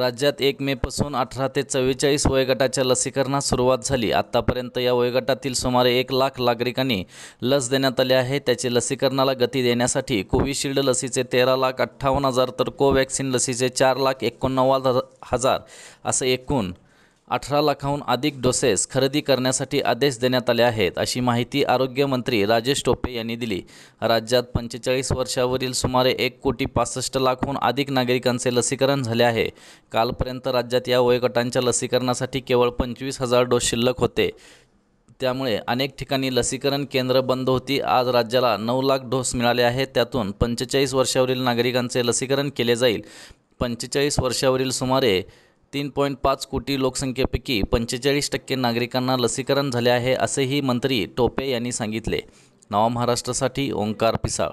राज्यात एक मेपासून अठरा ते चव्वेचाळीस वयोगटाच्या लसीकरणास सुरुवात झाली आत्तापर्यंत या वयोगटातील सुमारे एक लाख नागरिकांनी लस देण्यात आली आहे त्याचे लसीकरणाला गती देण्यासाठी कोविशिल्ड लसीचे तेरा लाख अठ्ठावन्न हजार तर कोवॅक्सिन लसीचे चार लाख एकोणनव्वद हजार असं एकूण अठरा लाखाहून अधिक डोसेस खरेदी करण्यासाठी आदेश देण्यात आले आहेत अशी माहिती आरोग्यमंत्री राजेश टोपे यांनी दिली राज्यात पंचेचाळीस वर्षावरील सुमारे एक कोटी पासष्ट लाखहून अधिक नागरिकांचे लसीकरण झाले आहे कालपर्यंत राज्यात या वयोगटांच्या लसीकरणासाठी केवळ पंचवीस हजार डोस शिल्लक होते त्यामुळे अनेक ठिकाणी लसीकरण केंद्र बंद होती आज राज्याला नऊ लाख डोस मिळाले आहेत त्यातून पंचेचाळीस वर्षावरील नागरिकांचे लसीकरण केले जाईल पंचेचाळीस वर्षावरील सुमारे तीन पॉईंट पाच कोटी लोकसंख्येपैकी पंचेचाळीस टक्के नागरिकांना लसीकरण झाले आहे असेही मंत्री टोपे यांनी सांगितले नवा महाराष्ट्रासाठी ओंकार पिसाळ